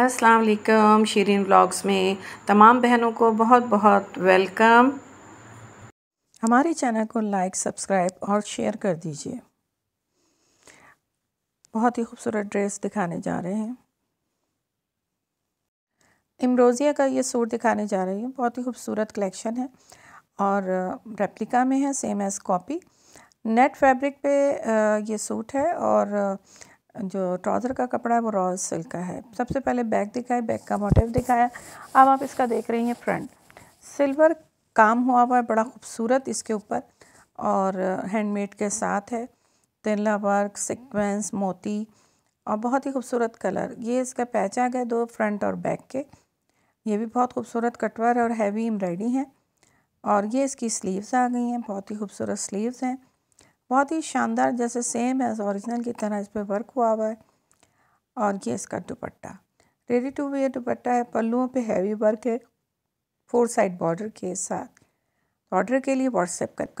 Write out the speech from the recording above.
अस्सलाम वालेकुम शीरीन में तमाम बहनों को बहुत बहुत वेलकम हमारे चैनल को लाइक सब्सक्राइब और शेयर कर दीजिए बहुत ही खूबसूरत ड्रेस दिखाने जा रहे हैं इमरोज़िया का ये सूट दिखाने जा रही हूँ बहुत ही खूबसूरत कलेक्शन है और रेप्लिका में है same as copy net fabric पे ये सूट है और जो ट्राउज़र का कपड़ा है वो रॉयल सिल्क का है सबसे पहले बैक दिखाया बैक का मोटिव दिखाया अब आप इसका देख रही हैं फ्रंट सिल्वर काम हुआ हुआ है बड़ा खूबसूरत इसके ऊपर और हैंडमेड के साथ है तिल्ला वर्क सिक्वेंस मोती और बहुत ही खूबसूरत कलर ये इसका पैच आ गया दो फ्रंट और बैक के ये भी बहुत खूबसूरत कटवर और हैवी एम्ब्रॉयडरी है और ये इसकी स्लीव्स आ गई हैं बहुत ही खूबसूरत स्लीव्स हैं बहुत ही शानदार जैसे सेम है ओरिजिनल की तरह इस पर वर्क हुआ हुआ है और ये इसका dupatta ready to wear dupatta है पल्लुओं पे हैवी वर्क है फोर साइड बॉर्डर के साथ ऑर्डर के लिए व्हाट्सएप कर